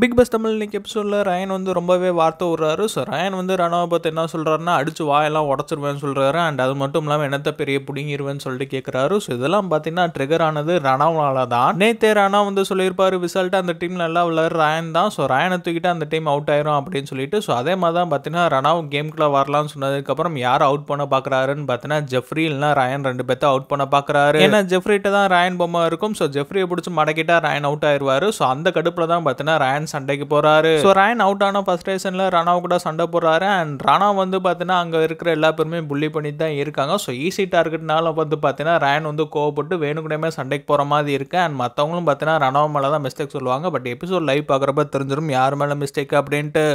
big pass Tamil இன்னைக்கு எபிசோடில் Ryan வந்து ரொம்பவே வார்த்தை விட்றாரு ஸோ ரயன் வந்து ரணாவை பார்த்து என்ன சொல்கிறாருன்னா அடித்து வாயெல்லாம் உடச்சிருவேன்னு சொல்கிறாரு அண்ட் அது மட்டும் இல்லாமல் என்னத்தை பெரிய பிடிங்கிருவேன்னு சொல்லிட்டு கேட்குறாரு ஸோ இதெல்லாம் பார்த்தீங்கன்னா ட்ரிகர் ஆனது ரணாவனால தான் நேத்தே ரணா வந்து சொல்லியிருப்பார் விசால்ட்டு அந்த டீம் நல்லா விளையாடுற ரயன் தான் ஸோ ரயனை தூக்கிட்டு அந்த டீம் அவுட் ஆயிரும் அப்படின்னு சொல்லிட்டு ஸோ அதே மாதிரி தான் பார்த்தீங்கன்னா ரணாவை கேம்குள்ளே வரலாம்னு சொன்னதுக்கப்புறம் யார் அவுட் பண்ண பார்க்குறாருன்னு பார்த்தீங்கன்னா ஜெஃப்ரி இல்லைன்னா ரயன் ரெண்டு பேர்த்தை அவுட் பண்ண பார்க்குறாரு ஏன்னா ஜெஃப்ரிட்ட தான் ரயன் பொம்மை இருக்கும் ஸோ ஜெஃப்ரியை பிடிச்சி மடக்கிட்டா ரயன் அவுட் ஆயிடுவார் ஸோ அந்த கடுப்பில் தான் பார்த்தீங்கன்னா ரயன் ராயன் சண்டைக்கு போகிறாரு ஸோ ராயன் அவுட் ஆன ஃபர்ஸ்ட் ஸ்டேஷனில் ராணாவை கூட சண்டை போடுறாரு அண்ட் ராணா வந்து பார்த்தீங்கன்னா அங்கே இருக்கிற எல்லா பேருமே புள்ளி பண்ணி தான் இருக்காங்க ஸோ ஈஸி டார்கெட்னால வந்து பார்த்தீங்கன்னா ராயன் வந்து கோவப்பட்டு வேணுக்குடையுமே சண்டைக்கு போகிற மாதிரி இருக்குது அண்ட் மற்றவங்களும் பார்த்தீங்கன்னா ராணாவை மேலே தான் மிஸ்டேக் சொல்லுவாங்க பட் எபிசோட் லைவ் பார்க்குறப்ப தெரிஞ்சிடும் யார் மேலே மிஸ்டேக் அப்படின்ட்டு